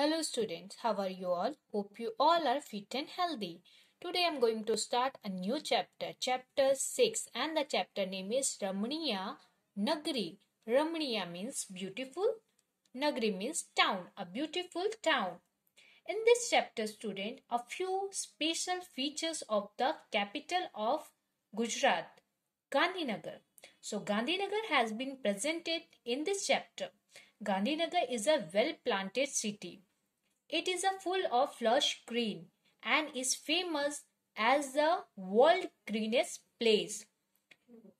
Hello students, how are you all? Hope you all are fit and healthy. Today I'm going to start a new chapter, chapter 6 and the chapter name is Ramaniya Nagri. Ramaniya means beautiful, Nagri means town, a beautiful town. In this chapter student, a few special features of the capital of Gujarat, Gandhinagar. So Gandhinagar has been presented in this chapter. Gandhinagar is a well planted city. It is a full of lush green and is famous as the world greenest place.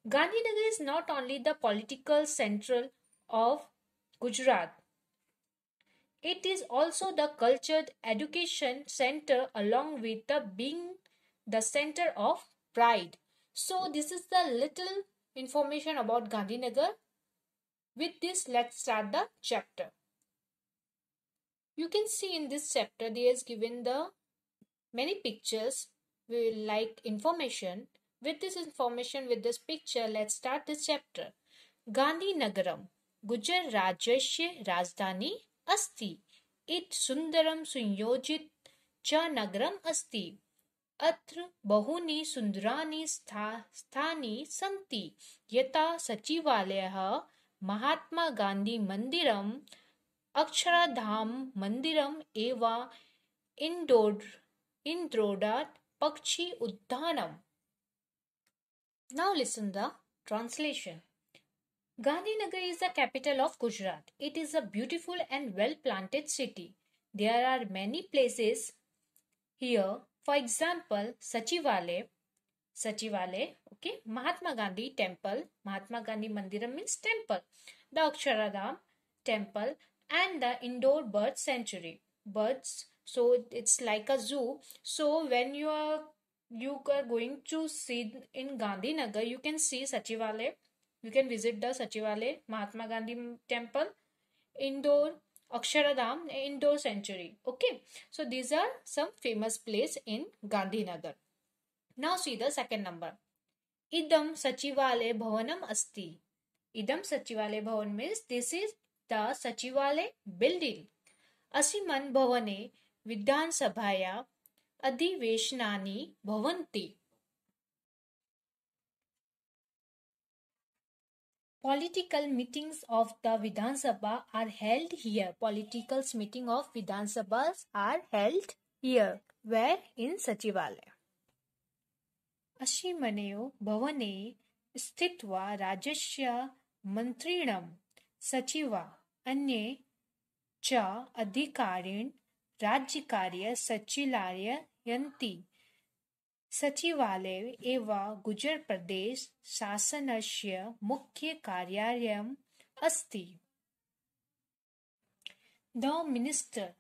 Gandhinagar is not only the political central of Gujarat, it is also the cultured education center along with the being the center of pride. So this is the little information about Gandhinagar. With this, let's start the chapter. You can see in this chapter there is given the many pictures we will like information. With this information, with this picture, let's start this chapter. Gandhi Nagaram, Gujar Rajashya Rajdhani Asti. It Sundaram Sunyojit च नगरम अस्ति अत्र बहूनि सुन्दराणि स्था स्थानि सन्ति यथा सचिवालयः महात्मागान्धीमन्दिरं अक्षरधाम मंदिरम एवं इंडोर इंद्रोडात Pakshi Uddanam. Now listen the translation. Gandhinagar is the capital of Gujarat. It is a beautiful and well-planted city. There are many places here. For example, Sachivale, Sachivale, okay, Mahatma Gandhi temple, Mahatma Gandhi Mandiram means temple, the Akshardham temple, and the indoor bird sanctuary birds so it's like a zoo so when you are you are going to see in gandhinagar you can see sachivalay you can visit the sachivalay mahatma gandhi temple indoor aksharadham indoor sanctuary okay so these are some famous place in gandhinagar now see the second number idam sachivalay bhavanam asti idam sachivalay bhavan means this is the Sachivalaya building असिमन भवने विधानसभाया अधिवेशनानि भवन्ति political meetings of the Vidhansabha are held here political meeting of Vidhansabha are held here where in Sachivalaya अशिमनेयो भवने स्थित्वा राज्यस्य मन्त्रिणं सचिवा अन्य च अधिकारेण राज्यकार्य सचिवालय यन्ति सचिवालय एव गुजरप्रदेश शासनस्य मुख्य कार्यालयम् अस्ति the minister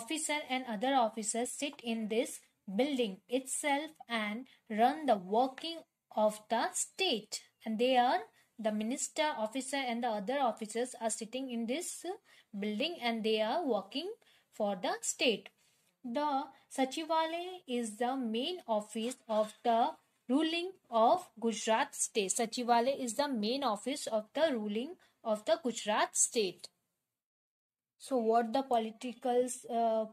officer and other officer sit in this building itself and run the working of the state and they are the minister officer and the other officers are sitting in this building and they are working for the state the sachivalay is the main office of the ruling of gujarat state sachivalay is the main office of the ruling of the gujarat state so what the politicals uh,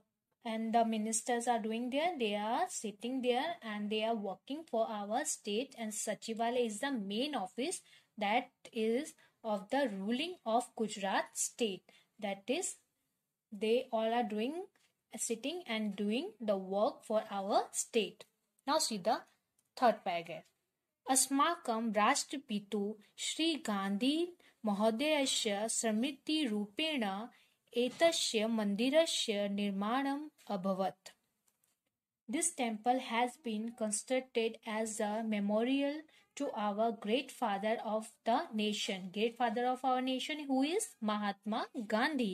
and the ministers are doing there they are sitting there and they are working for our state and sachivalaya is the main office that is of the ruling of gujarat state that is they all are doing sitting and doing the work for our state now see the third paragraph अस्माकं Gandhi श्रीगान्धी महोदयस्य समितिरूपेण एक मन्दिरस्य निर्माणम् अभवत् this temple has been constructed as a memorial to our great father of the nation great father of our nation who is Mahatma Gandhi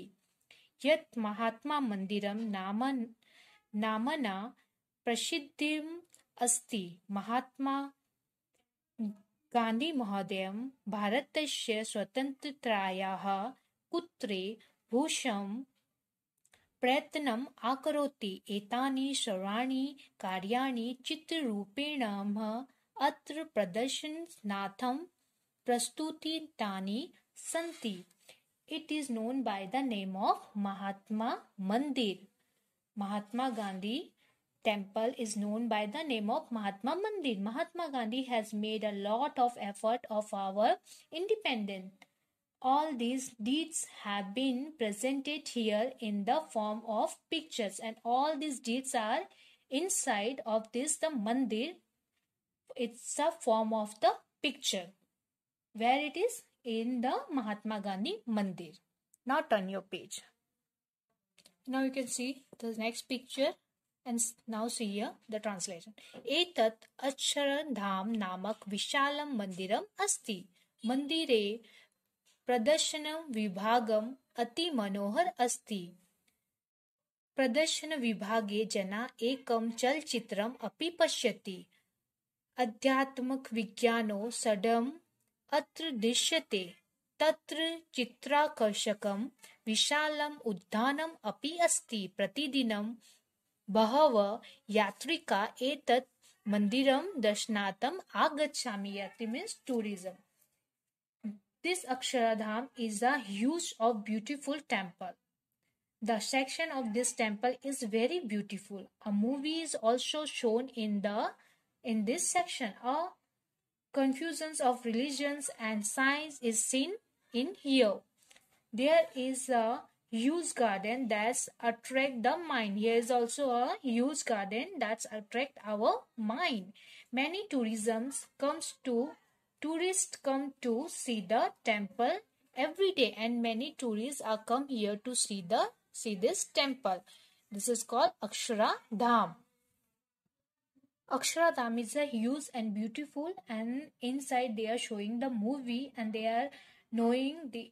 यत् महात्मा मन्दिरं नाम नामना प्रसिद्धिम् अस्ति महात्मा गान्धीमहोदयं भारतस्य स्वतंत्रता कुत्रे भूषम प्रयत्नम आकरोति एतानि सर्वाणि कार्याणि चित्ररूपेण अत्र प्रदर्शनाथं प्रस्तुतितानि सन्ति it is known by the name of Mahatma Mandir Mahatma Gandhi temple is known by the name of Mahatma Mandir Mahatma Gandhi has made a lot of effort of our independent all these deeds have been presented here in the form of pictures and all these deeds are inside of this the mandir it's a form of the picture where it is in the mahatma gandhi mandir now turn your page now you can see the next picture and now see here the translation etat achara dham namak vishalam mandiram asti mandire प्रदर्शनं विभागम् अतिमनोहर अस्ति विभागे जना एकं चलचित्रम् अपि पश्यति विज्ञानो Sodom अत्र दृश्यते तत्र चित्राकर्षकं विशाल उद्यानम अपि अस्ति प्रतिदिनं बहव यात्रिका एतत् मन्दिरं दर्शनार्थम् आगच्छामि yatri means This Aksharadham is a huge of beautiful temple. The section of this temple is very beautiful. A movie is also shown in the in this section. A confusions of religions and science is seen in here. There is a huge garden that's attract the mind. Here is also a huge garden that's attract our mind. Many tourisms comes to tourists come to see the temple every day and many tourists are come here to see the see this temple this is called akshara dham akshara dham is a huge and beautiful and inside they are showing the movie and they are knowing the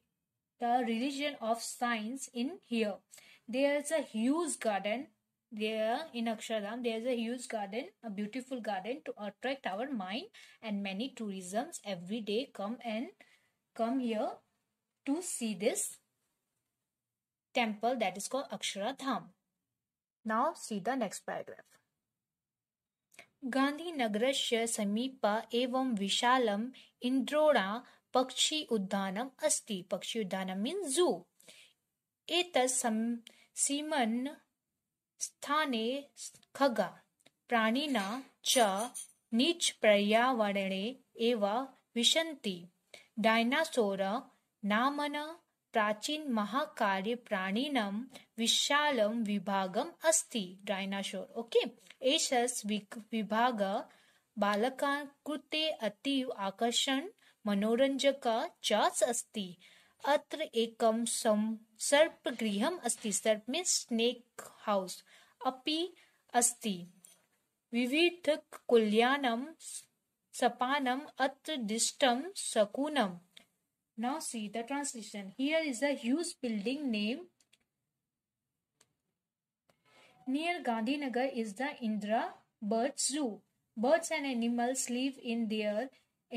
the religion of science in here there is a huge garden there in Akshardham, there is a huge garden, a beautiful garden to attract our mind, and many tourisms every day come and come here to see this temple that is called Akshardham. Now see the next paragraph. गान्धीनगरस्य समीप एवं विशालम् इन्द्रोणा पक्षी उद्यानम् अस्ति पक्षी उद्यानं means जू एतत् सीमन् स्थाने खगा प्राणिना च पर्यावरणे एव विशन्ति डायनासोर नामन प्राचीनमहाकार्यप्राणिनं विशालं विभागम् अस्ति डायनासोर ओके एषस् विभाग बालकान् कृते अतीव आकर्षण मनोरञ्जक च अस्ति अत्र एकम सम सर्प गृह अस्ति सर्प में स्नेक हाउस अपि अस्ति विविध कुल्यानम सपानम अत्र दिष्टम सकुनम now see the translation here is a huge building name near Gandhinagar is the Indira bird zoo birds and animals live in their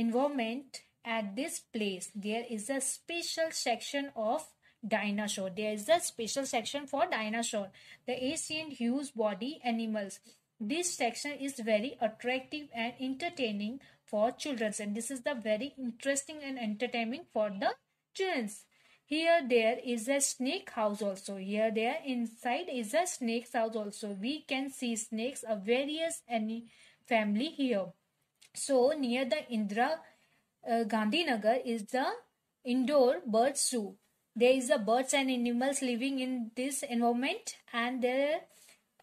environment at this place there is a special section of dinosaur there is a special section for dinosaur the ancient huge body animals this section is very attractive and entertaining for children and this is the very interesting and entertaining for the children here there is a snake house also here there inside is a snake house also we can see snakes of various any family here so near the indra uh, Gandhinagar is the indoor bird zoo. There is a birds and animals living in this environment and there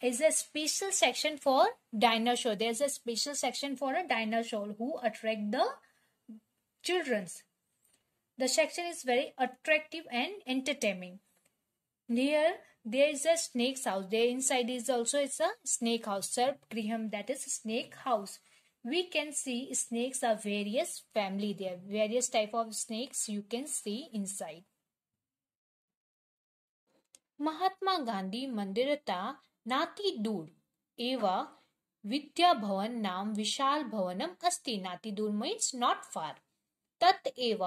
is a special section for dinosaur. There's a special section for a dinosaur who attract the children's. The section is very attractive and entertaining. Near there is a snake's house. There inside is also it's a snake house. Serp Griham that is snake house. we can see snakes are various family there various type of snakes you can see inside Mahatma Gandhi Mandir था नाती दूर एवा विद्या भवन नाम विशाल भवनम अस्ति नाती दूर means not far तत् एव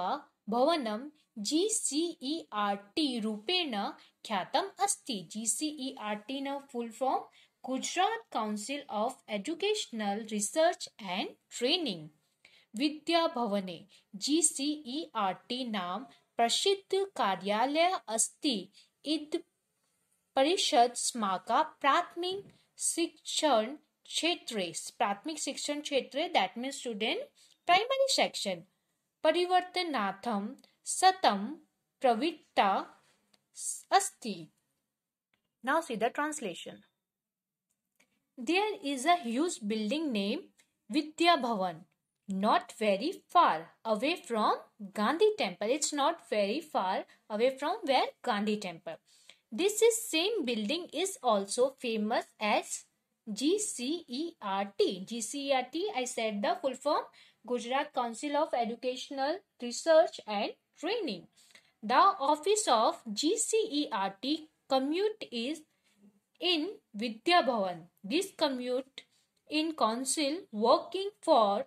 भवनम जी सी ई आर टी रूपेण ख्यातम अस्ति G C E R T न full form Gujarat council of educational research and training विद्या भवने G C E R T नाम प्रसिद्ध कार्यालय अस्ति इद परिषद स्माका प्राथमिक शिक्षण क्षेत्रे प्राथमिक शिक्षण क्षेत्र that mean student primary section परिवर्तनाथम सतम प्रवृत्ता अस्ति now see the translation There is a huge building named Vidya Bhavan, not very far away from Gandhi Temple. It's not very far away from where Gandhi Temple. This is same building is also famous as GCERT. GCERT, I said the full form Gujarat Council of Educational Research and Training. The office of GCERT commute is in Vidya Bhavan. This commute in council working for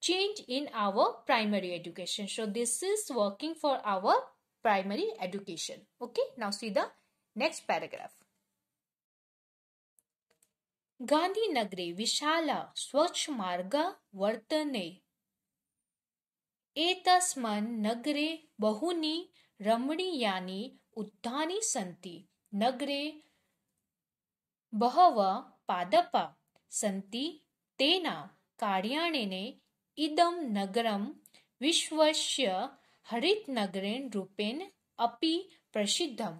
change in our primary education. So this is working for our primary education. Okay, now see the next paragraph. Gandhi गांधीनगरे विशाला Vartane वर्तने एतस्मिन् Bahuni Ramani Yani Uttani Santi नगरे बहव पादप सी तेना कार्याणेने इदं नगरं विश्वस्य हरितनगरेण रूपेण अपि प्रसिद्धम्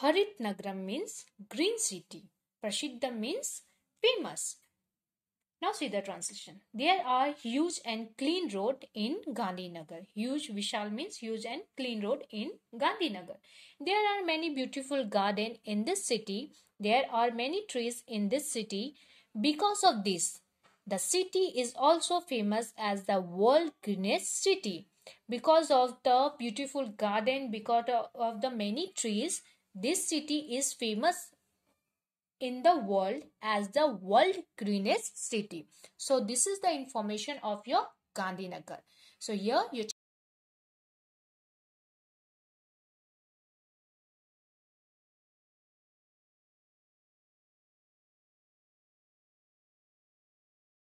हरितनगरं मीन्स् ग्रीन् सिटि प्रसिद्धं means famous Now see the translation. There are huge and clean road in Gandhinagar. Huge Vishal means huge and clean road in Gandhinagar. There are many beautiful garden in this city. There are many trees in this city. Because of this, the city is also famous as the world greenest city. Because of the beautiful garden, because of the many trees, this city is famous in the world as the world greenest city. So this is the information of your Gandhinagar. So here you